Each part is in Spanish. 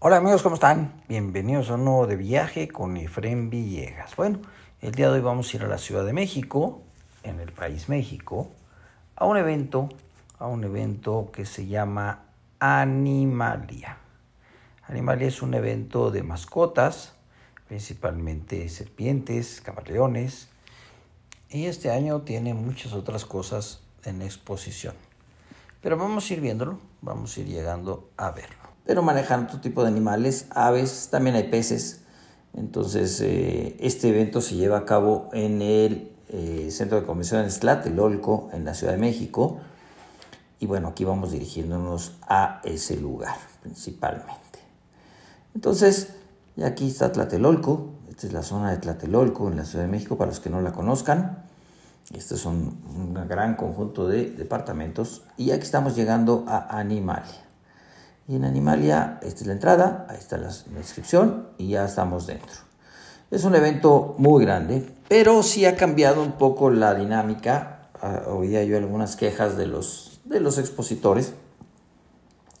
Hola amigos, ¿cómo están? Bienvenidos a un nuevo de viaje con Efren Villegas. Bueno, el día de hoy vamos a ir a la Ciudad de México, en el país México, a un evento, a un evento que se llama Animalia. Animalia es un evento de mascotas, principalmente serpientes, camaleones, y este año tiene muchas otras cosas en exposición. Pero vamos a ir viéndolo, vamos a ir llegando a verlo pero manejan otro tipo de animales, aves, también hay peces. Entonces, eh, este evento se lleva a cabo en el eh, Centro de Convenciones Tlatelolco, en la Ciudad de México. Y bueno, aquí vamos dirigiéndonos a ese lugar principalmente. Entonces, y aquí está Tlatelolco. Esta es la zona de Tlatelolco en la Ciudad de México, para los que no la conozcan. Este es un, un gran conjunto de departamentos. Y aquí estamos llegando a Animalia. Y en Animalia, esta es la entrada, ahí está la inscripción y ya estamos dentro. Es un evento muy grande, pero sí ha cambiado un poco la dinámica. Ah, oía yo algunas quejas de los, de los expositores,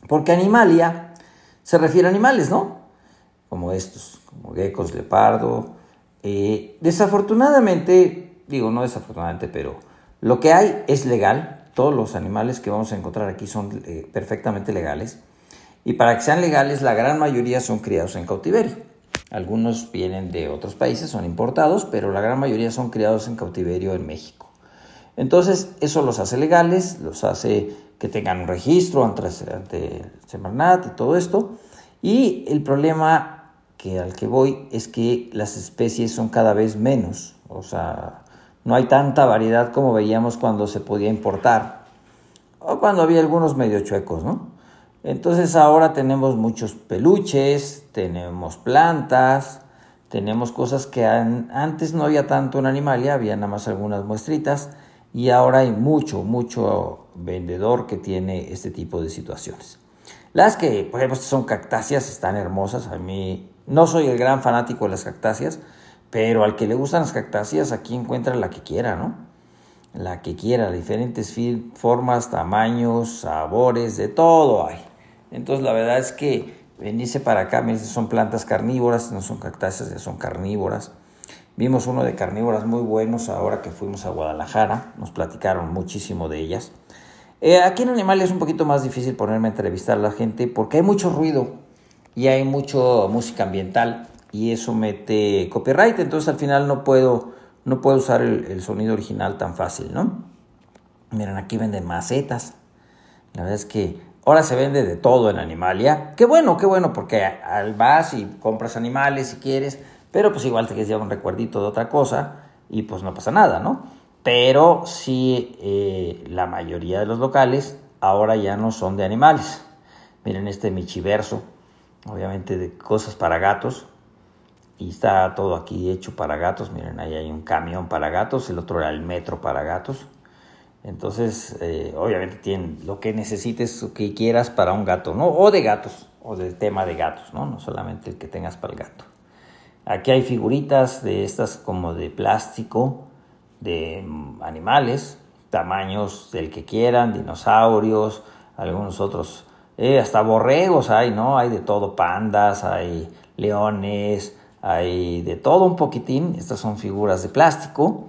porque Animalia se refiere a animales, ¿no? Como estos, como geckos, leopardo. Eh, desafortunadamente, digo no desafortunadamente, pero lo que hay es legal. Todos los animales que vamos a encontrar aquí son eh, perfectamente legales y para que sean legales la gran mayoría son criados en cautiverio. Algunos vienen de otros países, son importados, pero la gran mayoría son criados en cautiverio en México. Entonces, eso los hace legales, los hace que tengan un registro ante, el Semarnat y todo esto. Y el problema que al que voy es que las especies son cada vez menos, o sea, no hay tanta variedad como veíamos cuando se podía importar o cuando había algunos medio chuecos, ¿no? Entonces ahora tenemos muchos peluches, tenemos plantas, tenemos cosas que antes no había tanto en ya había nada más algunas muestritas y ahora hay mucho, mucho vendedor que tiene este tipo de situaciones. Las que, por ejemplo, son cactáceas, están hermosas. A mí no soy el gran fanático de las cactáceas, pero al que le gustan las cactáceas, aquí encuentra la que quiera, ¿no? La que quiera, diferentes formas, tamaños, sabores, de todo hay. Entonces la verdad es que venirse para acá, son plantas carnívoras, no son cactáceas, ya son carnívoras. Vimos uno de carnívoras muy buenos ahora que fuimos a Guadalajara, nos platicaron muchísimo de ellas. Eh, aquí en Animal es un poquito más difícil ponerme a entrevistar a la gente porque hay mucho ruido y hay mucha música ambiental y eso mete copyright, entonces al final no puedo, no puedo usar el, el sonido original tan fácil, ¿no? Miren, aquí venden macetas. La verdad es que Ahora se vende de todo en Animalia. Qué bueno, qué bueno, porque vas y compras animales si quieres, pero pues igual te quieres llevar un recuerdito de otra cosa y pues no pasa nada, ¿no? Pero si eh, la mayoría de los locales ahora ya no son de animales. Miren este michiverso, obviamente de cosas para gatos. Y está todo aquí hecho para gatos. Miren, ahí hay un camión para gatos, el otro era el metro para gatos. Entonces, eh, obviamente tienen lo que necesites o que quieras para un gato, ¿no? O de gatos, o del tema de gatos, ¿no? No solamente el que tengas para el gato. Aquí hay figuritas de estas como de plástico, de mm, animales, tamaños del que quieran, dinosaurios, algunos otros, eh, hasta borregos hay, ¿no? Hay de todo, pandas, hay leones, hay de todo un poquitín. Estas son figuras de plástico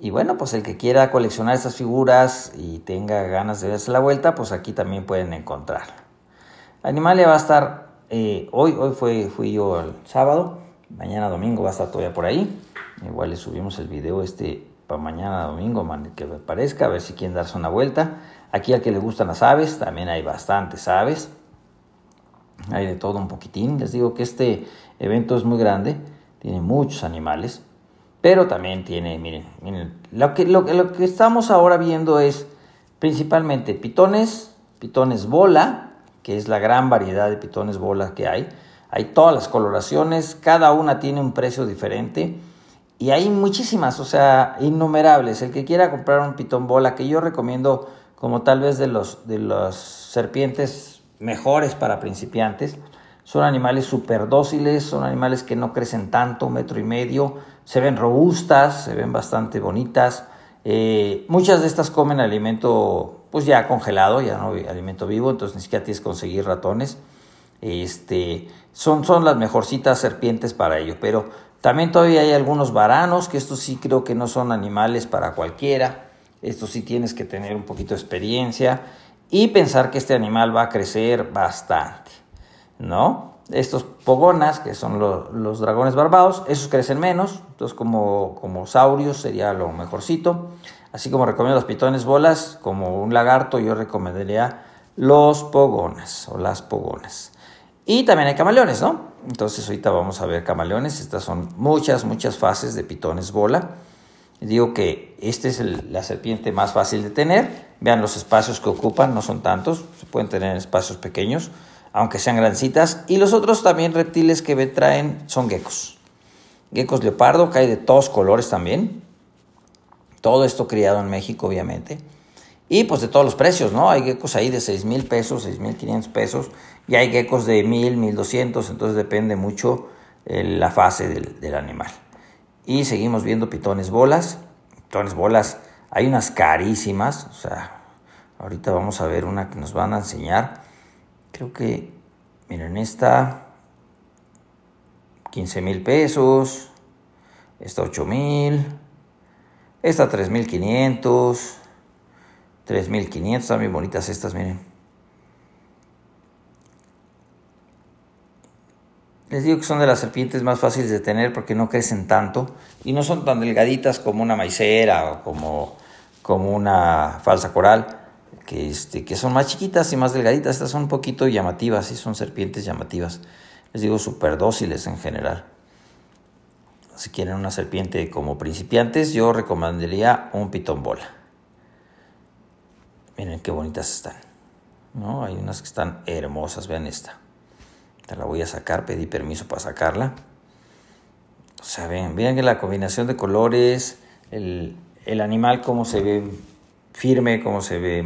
y bueno, pues el que quiera coleccionar estas figuras y tenga ganas de darse la vuelta, pues aquí también pueden encontrarla. Animalia va a estar eh, hoy, hoy fue, fui yo el sábado, mañana domingo va a estar todavía por ahí. Igual le subimos el video este para mañana domingo, que me parezca, a ver si quieren darse una vuelta. Aquí al que le gustan las aves, también hay bastantes aves. Hay de todo un poquitín. Les digo que este evento es muy grande, tiene muchos animales. Pero también tiene, miren, miren lo, que, lo, que estamos ahora viendo es principalmente pitones, pitones bola, que es la gran variedad de pitones bola que hay. Hay todas las coloraciones, cada una tiene un precio diferente y hay muchísimas, o sea, innumerables. El que quiera comprar un pitón bola, que yo recomiendo como tal vez de los, de los serpientes mejores para principiantes, son animales súper dóciles, son animales que no crecen tanto, metro y medio. Se ven robustas, se ven bastante bonitas. Eh, muchas de estas comen alimento pues ya congelado, ya no alimento vivo, entonces ni siquiera tienes que conseguir ratones. Este, son, son las mejorcitas serpientes para ello, pero también todavía hay algunos varanos, que estos sí creo que no son animales para cualquiera. Estos sí tienes que tener un poquito de experiencia y pensar que este animal va a crecer bastante. ¿no? Estos pogonas, que son los dragones barbados, esos crecen menos, entonces como, saurios sería lo mejorcito. Así como recomiendo los pitones bolas, como un lagarto, yo recomendaría los pogonas o las pogonas. Y también hay camaleones, ¿no? Entonces ahorita vamos a ver camaleones. Estas son muchas, muchas fases de pitones bola. Digo que esta es la serpiente más fácil de tener. Vean los espacios que ocupan, no son tantos. Se pueden tener espacios pequeños aunque sean grancitas. Y los otros también reptiles que traen son geckos. Geckos leopardo, que hay de todos colores también. Todo esto criado en México, obviamente. Y pues de todos los precios, ¿no? Hay geckos ahí de 6 mil pesos, 6 mil 500 pesos. Y hay geckos de 1000, 1200. Entonces depende mucho eh, la fase del, del animal. Y seguimos viendo pitones bolas. Pitones bolas. Hay unas carísimas. O sea, ahorita vamos a ver una que nos van a enseñar creo que, miren, esta 15 mil pesos, esta 8 mil, esta 3500, 3500, están bien bonitas estas, miren. Les digo que son de las serpientes más fáciles de tener porque no crecen tanto y no son tan delgaditas como una maicera o como, como una falsa coral que, este, que son más chiquitas y más delgaditas. Estas son un poquito llamativas, y son serpientes llamativas. Les digo, súper dóciles en general. Si quieren una serpiente como principiantes, yo recomendaría un pitón bola. Miren qué bonitas están. ¿no? Hay unas que están hermosas, vean esta. Te la voy a sacar, pedí permiso para sacarla. O sea, vean, la combinación de colores, el, el animal cómo se ve firme, como se ve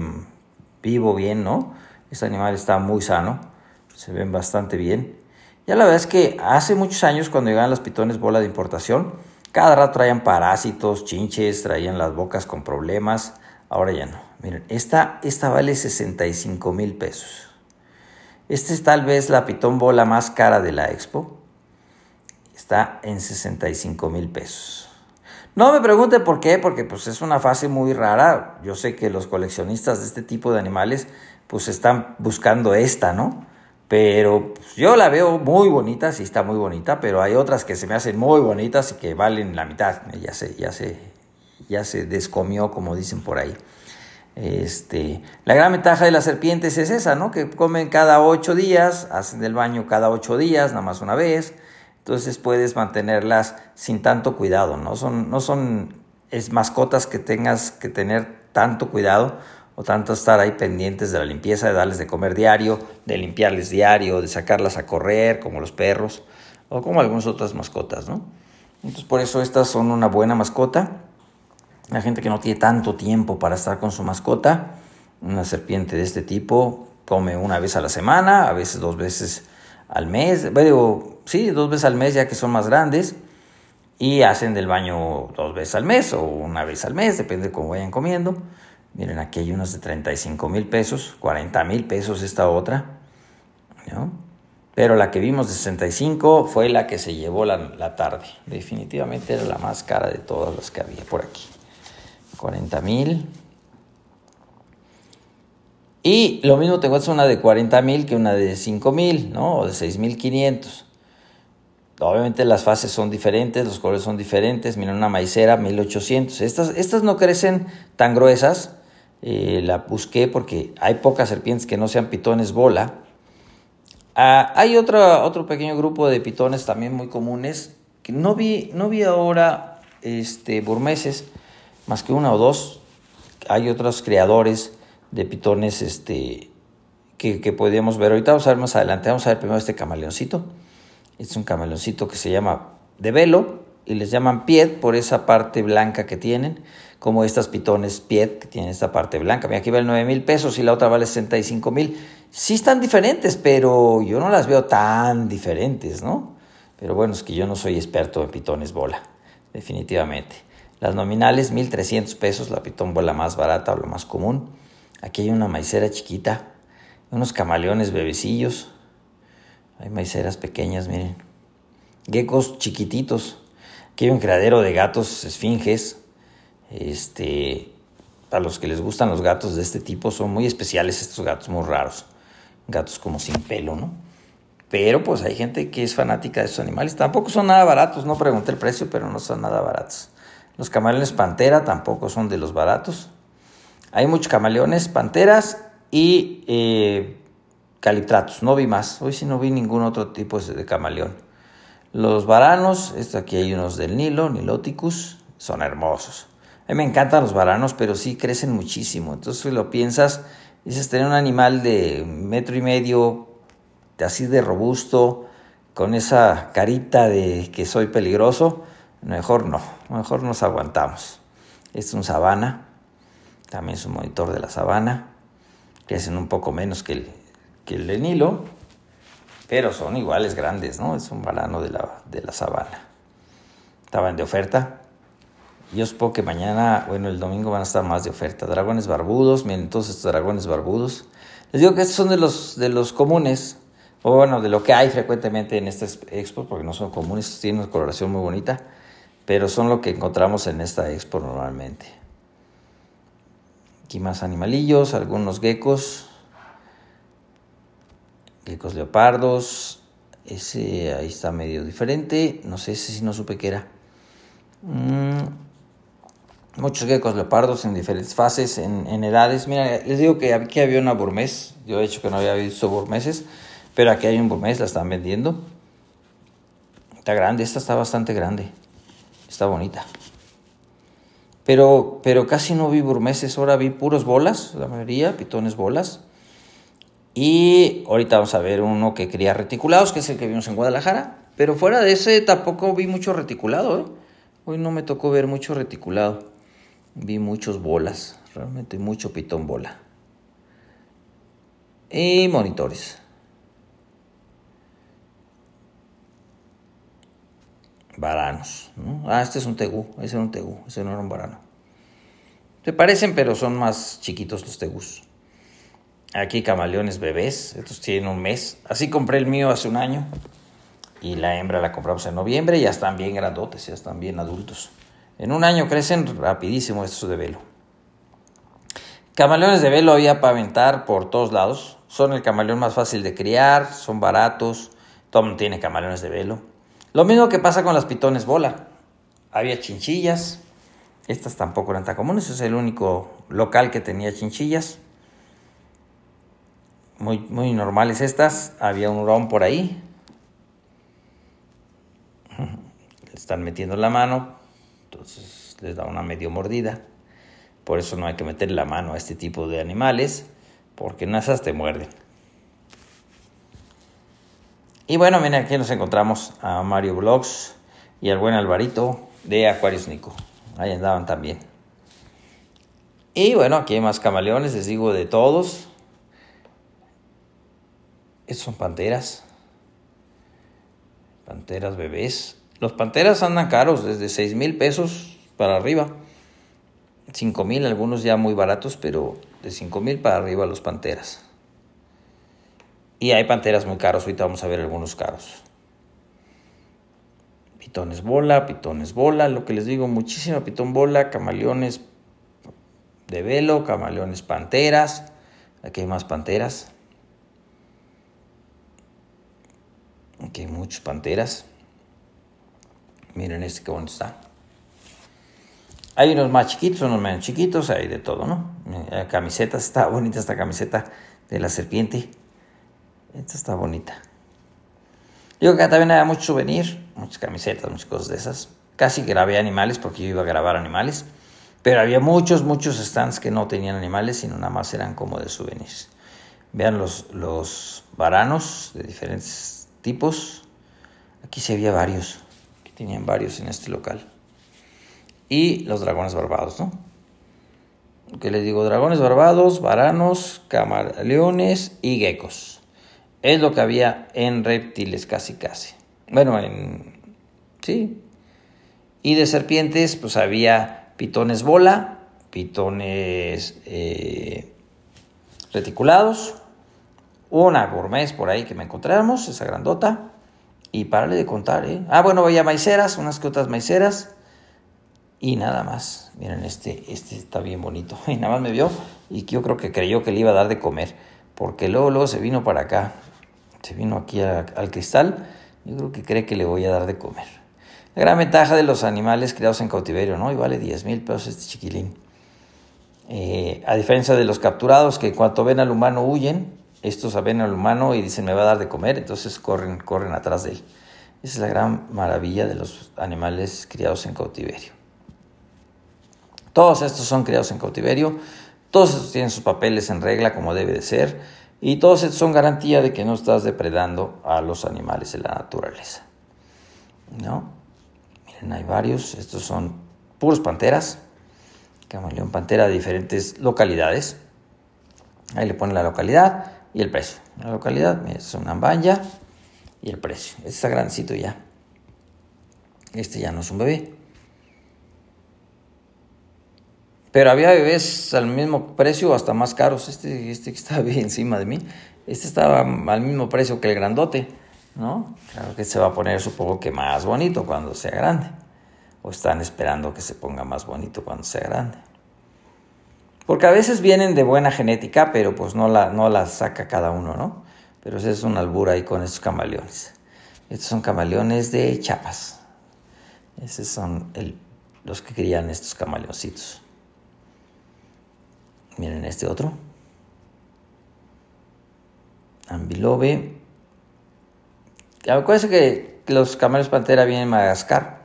vivo, bien, ¿no? Este animal está muy sano, se ven bastante bien. Ya la verdad es que hace muchos años cuando llegaban las pitones bola de importación, cada rato traían parásitos, chinches, traían las bocas con problemas. Ahora ya no. Miren, esta, esta vale 65 mil pesos. Esta es tal vez la pitón bola más cara de la expo. Está en 65 mil pesos. No me pregunte por qué, porque pues es una fase muy rara. Yo sé que los coleccionistas de este tipo de animales pues están buscando esta, ¿no? Pero pues, yo la veo muy bonita, sí está muy bonita, pero hay otras que se me hacen muy bonitas y que valen la mitad. Ya se, ya se, ya se descomió, como dicen por ahí. Este, la gran ventaja de las serpientes es esa, ¿no? Que comen cada ocho días, hacen el baño cada ocho días, nada más una vez entonces puedes mantenerlas sin tanto cuidado, no son, no son es mascotas que tengas que tener tanto cuidado o tanto estar ahí pendientes de la limpieza, de darles de comer diario, de limpiarles diario, de sacarlas a correr como los perros o como algunas otras mascotas, ¿no? Entonces por eso estas son una buena mascota. La gente que no tiene tanto tiempo para estar con su mascota, una serpiente de este tipo come una vez a la semana, a veces dos veces al mes, digo, sí, dos veces al mes ya que son más grandes y hacen del baño dos veces al mes o una vez al mes, depende de cómo vayan comiendo. Miren, aquí hay unos de 35 mil pesos, 40 mil pesos esta otra, ¿no? Pero la que vimos de 65 fue la que se llevó la, la tarde. Definitivamente era la más cara de todas las que había por aquí. 40 mil. Y lo mismo tengo encuentras una de 40.000 que una de 5.000 O de 6,500. Obviamente las fases son diferentes, los colores son diferentes. Mira una maicera, 1800. Estas, estas no crecen tan gruesas. Eh, la busqué porque hay pocas serpientes que no sean pitones bola. Ah, hay otro, otro pequeño grupo de pitones también muy comunes. Que no vi, no vi ahora este, burmeses, más que una o dos. Hay otros creadores de pitones este, que, que podíamos ver. Ahorita vamos a ver más adelante. Vamos a ver primero este camaleoncito. Este es un camaleoncito que se llama de velo y les llaman pied por esa parte blanca que tienen, como estas pitones pied que tienen esta parte blanca. Mira, aquí vale 9 mil pesos y la otra vale 65 mil. Sí están diferentes, pero yo no las veo tan diferentes, ¿no? Pero bueno, es que yo no soy experto en pitones bola, definitivamente. Las nominales, 1.300 pesos, la pitón bola más barata o la más común. Aquí hay una maicera chiquita, unos camaleones bebecillos. Hay maiceras pequeñas, miren. Geckos chiquititos. Aquí hay un criadero de gatos esfinges. Este, para los que les gustan los gatos de este tipo, son muy especiales estos gatos, muy raros. Gatos como sin pelo, ¿no? Pero pues hay gente que es fanática de estos animales. Tampoco son nada baratos, no pregunté el precio, pero no son nada baratos. Los camaleones pantera tampoco son de los baratos. Hay muchos camaleones, panteras y eh, No vi más. Hoy sí no vi ningún otro tipo de camaleón. Los varanos, esto aquí hay unos del Nilo, Niloticus, son hermosos. A mí me encantan los varanos, pero sí crecen muchísimo. Entonces, si lo piensas, dices tener un animal de metro y medio, así de robusto, con esa carita de que soy peligroso, mejor no, mejor nos aguantamos. Esto es un sabana también es un monitor de la sabana, que hacen un poco menos que el, que el de Nilo, pero son iguales grandes, ¿no? Es un varano de la, sabana. Estaban de oferta. Yo supongo que mañana, bueno, el domingo van a estar más de oferta. Dragones barbudos, miren todos estos dragones barbudos. Les digo que estos son de los, de los comunes, o bueno, de lo que hay frecuentemente en esta expo, porque no son comunes, tienen una coloración muy bonita, pero son lo que encontramos en esta expo normalmente. Aquí más animalillos, algunos geckos, geckos leopardos. Ese ahí está medio diferente. No sé, si no supe qué era. Mm, muchos geckos leopardos en diferentes fases, en, edades. Mira, les digo que aquí había una burmés. Yo he dicho que no había visto burmeses, pero aquí hay un burmés, la están vendiendo. Está grande, esta está bastante grande. Está bonita pero, casi no vi burmeses, ahora vi puros bolas, la mayoría, pitones bolas. Y ahorita vamos a ver uno que cría reticulados, que es el que vimos en Guadalajara. Pero fuera de ese tampoco vi mucho reticulado. ¿eh? Hoy no me tocó ver mucho reticulado. Vi muchos bolas, realmente mucho pitón bola. Y monitores. varanos. Ah, este es un tegu, ese era un tegu, ese no era un varano. Te parecen, pero son más chiquitos los tegús. Aquí camaleones bebés, estos tienen un mes. Así compré el mío hace un año y la hembra la compramos en noviembre y ya están bien grandotes, ya están bien adultos. En un año crecen rapidísimo estos de velo. Camaleones de velo había para aventar por todos lados. Son el camaleón más fácil de criar, son baratos. todo mundo tiene camaleones de velo. Lo mismo que pasa con las pitones bola. Había chinchillas, estas tampoco eran tan comunes, es el único local que tenía chinchillas. Muy, muy normales estas, había un ron por ahí. Le están metiendo la mano, entonces les da una medio mordida. Por eso no hay que meter la mano a este tipo de animales, porque en esas te muerden. Y bueno, miren, aquí nos encontramos a Mario Blogs y al buen Alvarito de Acuarios Nico. Ahí andaban también. Y bueno, aquí hay más camaleones, les digo de todos. Estos son panteras. Panteras bebés. Los panteras andan caros, desde 6 mil pesos para arriba. 5 mil, algunos ya muy baratos, pero de 5 mil para arriba los panteras. Y hay panteras muy caros, ahorita vamos a ver algunos caros. Pitones bola, pitones bola, lo que les digo, muchísima pitón bola, camaleones de velo, camaleones panteras. Aquí hay más panteras. Aquí hay muchas panteras. Miren este que bonito está. Hay unos más chiquitos, unos menos chiquitos, hay de todo, ¿no? camisetas eh, camiseta está bonita esta camiseta de la serpiente. Esta está bonita. Yo acá también había muchos souvenirs. muchas camisetas, muchas cosas de esas. Casi grabé animales porque yo iba a grabar animales. Pero había muchos, muchos stands que no tenían animales, sino nada más eran como de souvenirs. Vean los, los varanos de diferentes tipos. Aquí se había varios. Aquí tenían varios en este local. Y los dragones barbados, ¿no? Que les digo, dragones barbados, varanos, camaleones y geckos. Es lo que había en reptiles casi casi. Bueno, en... Sí. Y de serpientes, pues había pitones bola, pitones eh, reticulados, una gourmet por ahí que me encontramos, esa grandota. Y para de contar, ¿eh? Ah, bueno, veía maiceras, unas que otras maiceras. Y nada más. Miren, este, este está bien bonito. Y nada más me vio y yo creo que creyó que le iba a dar de comer. Porque luego, luego se vino para acá. Se vino aquí al cristal. Yo creo que cree que le voy a dar de comer. La gran ventaja de los animales criados en cautiverio, ¿no? Y vale 10 mil pesos este chiquilín. Eh, a diferencia de los capturados que cuando ven al humano huyen, estos ven al humano y dicen me va a dar de comer, entonces corren, corren atrás de él. Esa es la gran maravilla de los animales criados en cautiverio. Todos estos son criados en cautiverio, todos estos tienen sus papeles en regla como debe de ser y todos estos son garantía de que no estás depredando a los animales en la naturaleza. ¿No? Miren, hay varios. Estos son puros panteras. Camaleón pantera de diferentes localidades. Ahí le ponen la localidad y el precio. La localidad, es una banja y el precio. Este está grandecito ya. Este ya no es un bebé. Pero había bebés al mismo precio, o hasta más caros. Este, este que estaba bien encima de mí, este estaba al mismo precio que el grandote, ¿no? Claro que se va a poner, supongo que más bonito cuando sea grande. O están esperando que se ponga más bonito cuando sea grande. Porque a veces vienen de buena genética, pero pues no la, no la saca cada uno, ¿no? Pero ese es un albur ahí con estos camaleones. Estos son camaleones de chapas. Esos son los que crían estos camaleoncitos. Miren este otro. Ambilobe. Acuérdense que los camaleones pantera vienen de Madagascar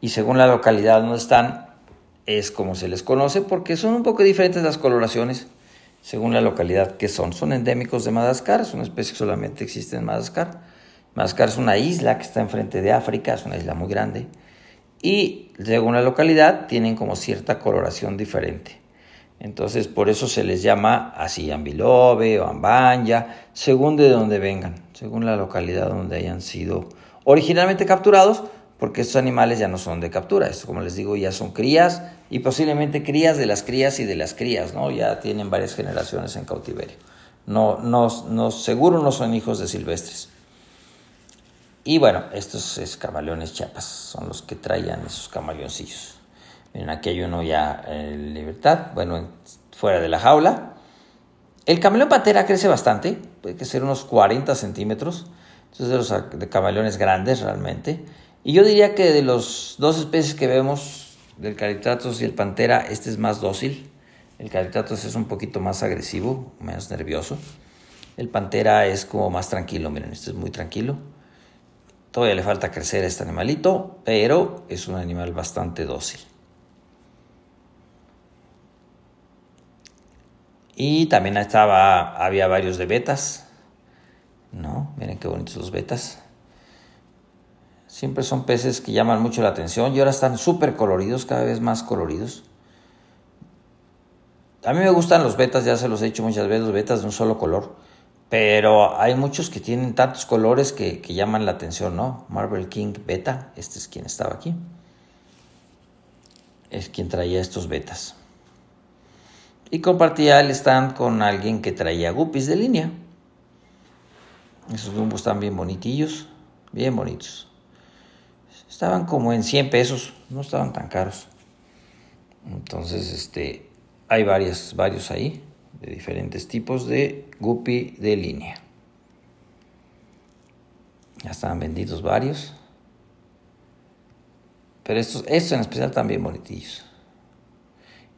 y según la localidad donde están es como se les conoce porque son un poco diferentes las coloraciones según la localidad que son. Son endémicos de Madagascar, es una especie que solamente existe en Madagascar. Madagascar es una isla que está enfrente de África, es una isla muy grande y según la localidad tienen como cierta coloración diferente. Entonces, por eso se les llama así Ambilobe o Ambanya, según de donde vengan, según la localidad donde hayan sido originalmente capturados, porque estos animales ya no son de captura, esto como les digo, ya son crías y posiblemente crías de las crías y de las crías, ¿no? Ya tienen varias generaciones en cautiverio. No, no, seguro no son hijos de silvestres. Y bueno, estos es camaleones chiapas, son los que traían esos camaleoncillos en aquí hay uno ya en libertad, bueno, fuera de la jaula. El camaleón pantera crece bastante, puede ser unos 40 centímetros, entonces de los de camaleones grandes realmente. Y yo diría que de las dos especies que vemos, del caritratos y el Pantera, este es más dócil. El caritratos es un poquito más agresivo, menos nervioso. El Pantera es como más tranquilo, miren, este es muy tranquilo. Todavía le falta crecer a este animalito, pero es un animal bastante dócil. Y también estaba, había varios de betas, ¿no? Miren qué bonitos los betas. Siempre son peces que llaman mucho la atención y ahora están súper coloridos, cada vez más coloridos. A mí me gustan los betas, ya se los he hecho muchas veces, los betas de un solo color. Pero hay muchos que tienen tantos colores que, que llaman la atención, ¿no? Marvel King Beta, este es quien estaba aquí. Es quien traía estos betas y compartía el stand con alguien que traía guppies de línea. Esos gumbos están bien bonitillos, bien bonitos. Estaban como en 100 pesos, no estaban tan caros. Entonces, este, hay varios, varios ahí, de diferentes tipos de guppy de línea. Ya estaban vendidos varios. Pero estos, estos en especial también bonitillos.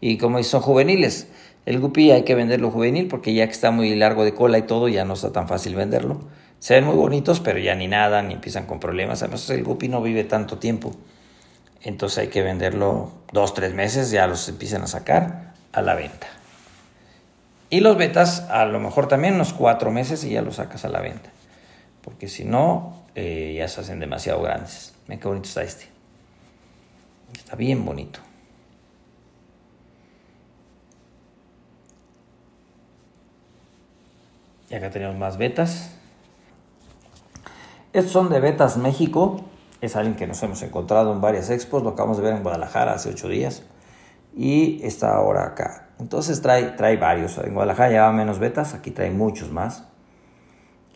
Y como son juveniles, el guppy hay que venderlo juvenil porque ya que está muy largo de cola y todo, ya no está tan fácil venderlo. Se ven muy bonitos, pero ya ni nada, ni empiezan con problemas. Además, el guppy no vive tanto tiempo. Entonces hay que venderlo dos, tres meses, ya los empiezan a sacar a la venta. Y los betas a lo mejor también unos cuatro meses y ya los sacas a la venta. Porque si no, eh, ya se hacen demasiado grandes. miren qué bonito está este. Está bien bonito. Y acá tenemos más betas. Estos son de Betas México. Es alguien que nos hemos encontrado en varias expos. Lo acabamos de ver en Guadalajara hace 8 días. Y está ahora acá. Entonces trae, trae varios. En Guadalajara llevaba menos betas. Aquí trae muchos más.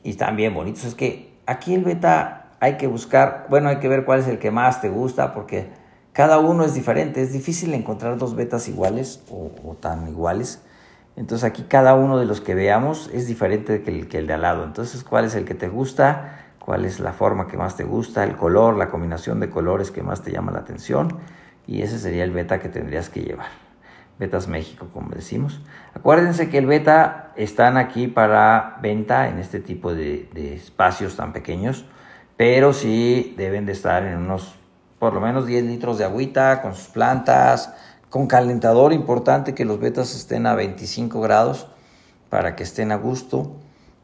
Y están bien bonitos. Es que aquí el beta hay que buscar. Bueno, hay que ver cuál es el que más te gusta. Porque cada uno es diferente. Es difícil encontrar dos betas iguales o tan iguales. Entonces aquí cada uno de los que veamos es diferente que el, que el de al lado. Entonces, ¿cuál es el que te gusta? ¿Cuál es la forma que más te gusta? ¿El color? ¿La combinación de colores que más te llama la atención? Y ese sería el beta que tendrías que llevar. Betas México, como decimos. Acuérdense que el beta están aquí para venta en este tipo de, de espacios tan pequeños, pero sí deben de estar en unos por lo menos 10 litros de agüita con sus plantas, con calentador importante que los betas estén a 25 grados para que estén a gusto.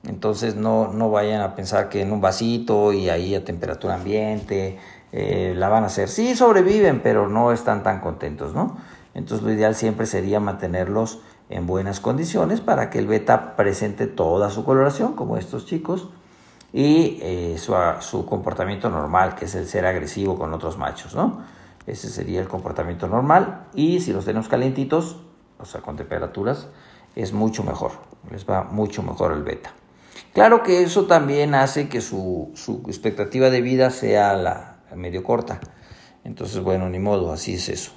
Entonces no, no vayan a pensar que en un vasito y ahí a temperatura ambiente eh, la van a hacer. Sí sobreviven, pero no están tan contentos, ¿no? Entonces lo ideal siempre sería mantenerlos en buenas condiciones para que el beta presente toda su coloración, como estos chicos, y eh, su, su comportamiento normal, que es el ser agresivo con otros machos, ¿no? Ese sería el comportamiento normal. Y si los tenemos calentitos, o sea, con temperaturas, es mucho mejor. Les va mucho mejor el beta. Claro que eso también hace que su, expectativa de vida sea la, medio corta. Entonces, bueno, ni modo, así es eso.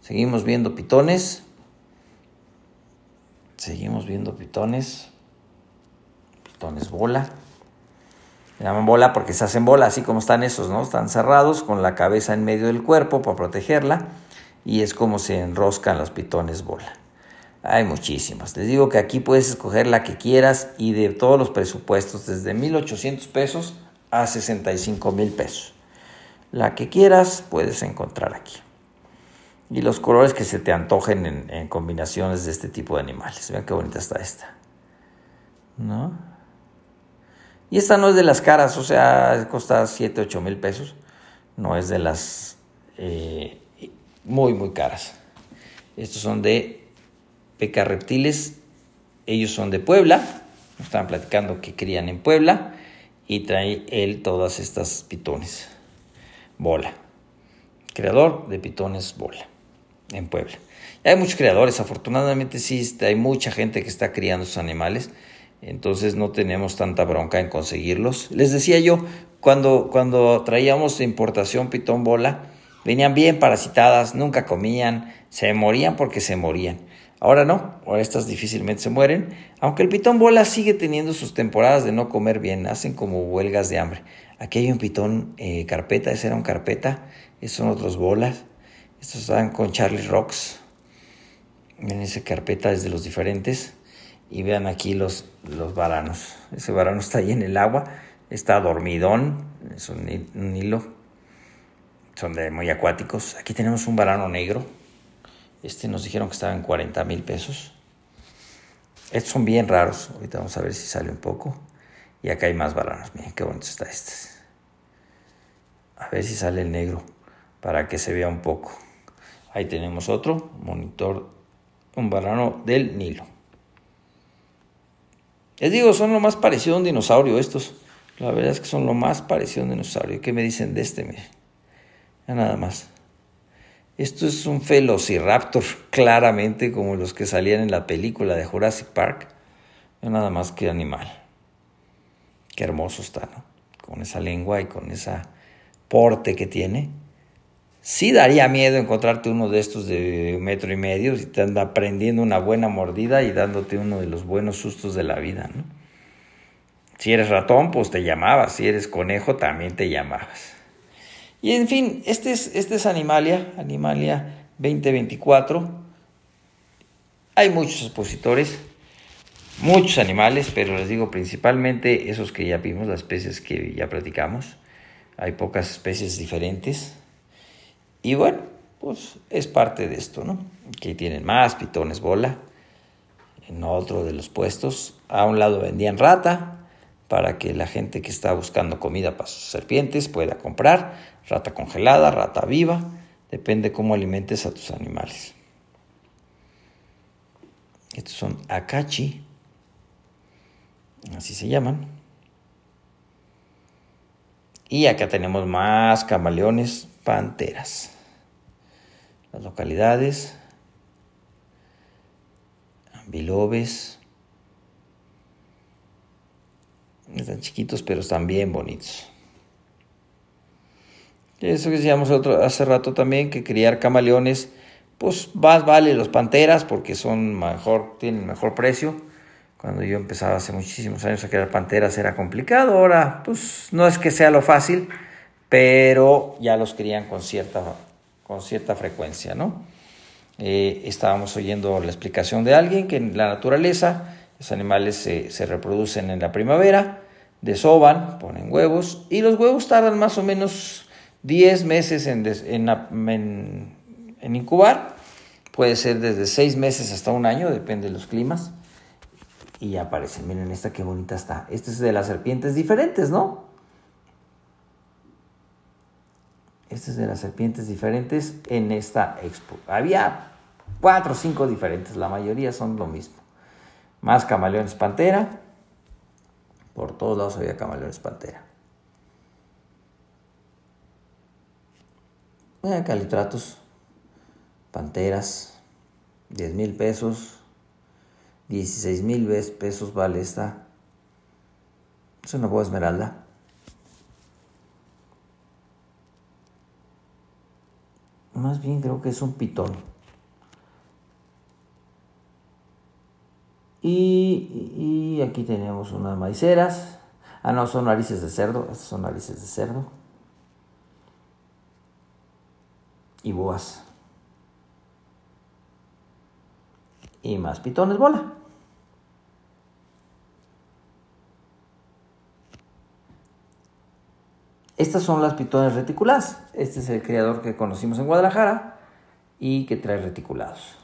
Seguimos viendo pitones. Seguimos viendo pitones. Pitones bola. Se llaman bola porque se hacen bola, así como están esos, ¿no? Están cerrados con la cabeza en medio del cuerpo para protegerla y es como se enroscan los pitones bola. Hay muchísimas. Les digo que aquí puedes escoger la que quieras y de todos los presupuestos, desde 1.800 pesos a 65 mil pesos. La que quieras puedes encontrar aquí. Y los colores que se te antojen en, en combinaciones de este tipo de animales. Vean qué bonita está esta. ¿No? Y esta no es de las caras, o sea, cuesta 7, 8 mil pesos. No es de las eh, muy, muy caras. Estos son de Peca Reptiles. Ellos son de Puebla. Nos estaban platicando que crían en Puebla. Y trae él todas estas pitones. Bola. Creador de pitones bola. En Puebla. Y hay muchos creadores. Afortunadamente sí, este, hay mucha gente que está criando sus animales entonces no tenemos tanta bronca en conseguirlos. Les decía yo, cuando, cuando traíamos importación pitón bola, venían bien parasitadas, nunca comían, se morían porque se morían. Ahora no, ahora estas difícilmente se mueren, aunque el pitón bola sigue teniendo sus temporadas de no comer bien, hacen como huelgas de hambre. Aquí hay un pitón eh, carpeta, ese era un carpeta, estos son otros bolas, estos están con Charlie Rocks. Miren, ese carpeta es de los diferentes. Y vean aquí los, los varanos. Ese varano está ahí en el agua, está dormidón, es un, nilo. Son de muy acuáticos. Aquí tenemos un varano negro. Este nos dijeron que estaba en 40 mil pesos. Estos son bien raros. Ahorita vamos a ver si sale un poco. Y acá hay más varanos. Miren qué bonito está este. A ver si sale el negro para que se vea un poco. Ahí tenemos otro monitor, un varano del Nilo. Les digo, son lo más parecido a un dinosaurio estos. La verdad es que son lo más parecido a un dinosaurio. ¿Qué me dicen de este? Ya nada más. Esto es un Velociraptor, claramente como los que salían en la película de Jurassic Park. Ya nada más que animal. Qué hermoso está, ¿no? Con esa lengua y con ese porte que tiene. Sí daría miedo encontrarte uno de estos de metro y medio si te anda prendiendo una buena mordida y dándote uno de los buenos sustos de la vida, Si eres ratón, pues te llamabas. Si eres conejo, también te llamabas. Y en fin, este es, este es Animalia, Animalia 2024. Hay muchos expositores, muchos animales, pero les digo principalmente esos que ya vimos, las especies que ya platicamos. Hay pocas especies diferentes. Y bueno, pues es parte de esto, ¿no? Aquí tienen más pitones bola. En otro de los puestos, a un lado vendían rata para que la gente que está buscando comida para sus serpientes pueda comprar rata congelada, rata viva, depende cómo alimentes a tus animales. Estos son akachi, así se llaman. Y acá tenemos más camaleones, Panteras. Las localidades, ambiloves Están chiquitos, pero están bien bonitos. Eso que decíamos hace rato también, que criar camaleones, pues más vale los panteras porque son mejor, tienen mejor precio. Cuando yo empezaba hace muchísimos años a criar panteras era complicado, ahora pues no es que sea lo fácil, pero ya los crían con cierta, con cierta frecuencia, ¿no? Eh, estábamos oyendo la explicación de alguien que en la naturaleza los animales se, reproducen en la primavera, desovan, ponen huevos y los huevos tardan más o menos 10 meses en, incubar, puede ser desde 6 meses hasta un año, depende de los climas, y aparecen. Miren esta, qué bonita está. Esta es de las serpientes diferentes, ¿no? Este es de las serpientes diferentes en esta expo. Había cuatro o cinco diferentes, la mayoría son lo mismo. Más camaleones pantera. Por todos lados había camaleones pantera. Eh, calitratos, panteras, 10 mil pesos, 16 mil pesos vale esta. Es una boa esmeralda. Más bien creo que es un pitón. Y, aquí tenemos unas maiceras. Ah, no, son narices de cerdo. Estas son narices de cerdo. Y boas. Y más pitones bola. Estas son las pitones reticuladas. Este es el criador que conocimos en Guadalajara y que trae reticulados.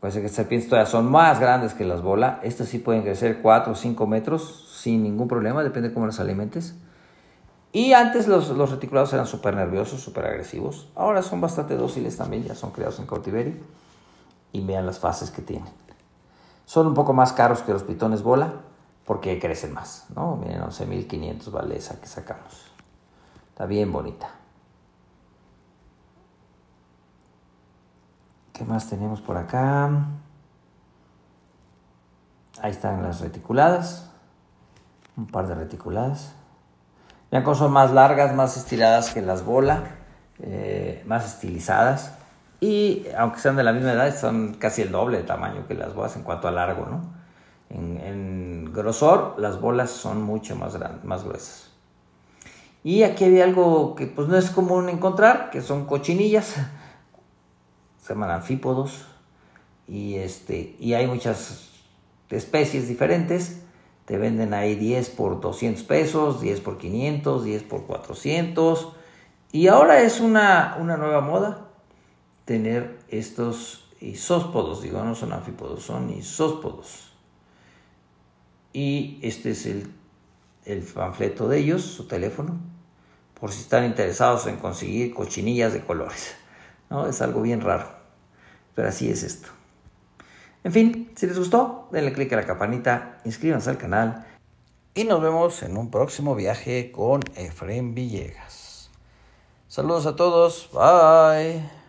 Parece que estas serpientes todavía son más grandes que las bola. Estas sí pueden crecer 4 o 5 metros sin ningún problema, depende de cómo las alimentes. Y antes los, reticulados eran súper nerviosos, súper agresivos. Ahora son bastante dóciles también, ya son criados en cautiverio. Y vean las fases que tienen. Son un poco más caros que los pitones bola, porque crecen más, ¿no? Miren, 11.500 vale esa que sacamos. Está bien bonita. ¿Qué más tenemos por acá? Ahí están las reticuladas. Un par de reticuladas. Ya son más largas, más estiradas que las bola, eh, más estilizadas. Y aunque sean de la misma edad, son casi el doble de tamaño que las bolas en cuanto a largo, ¿no? en, grosor, las bolas son mucho más, grandes, más gruesas. Y aquí había algo que pues no es común encontrar, que son cochinillas, se llaman anfípodos, y, este, y hay muchas especies diferentes, te venden ahí 10 por 200 pesos, 10 por 500, 10 por 400, y ahora es una, una nueva moda tener estos isóspodos, digo, no son anfípodos, son isóspodos. Y este es el, panfleto de ellos, su teléfono, por si están interesados en conseguir cochinillas de colores. ¿no? Es algo bien raro, pero así es esto. En fin, si les gustó, denle click a la campanita, inscríbanse al canal y nos vemos en un próximo viaje con Efrén Villegas. Saludos a todos, bye.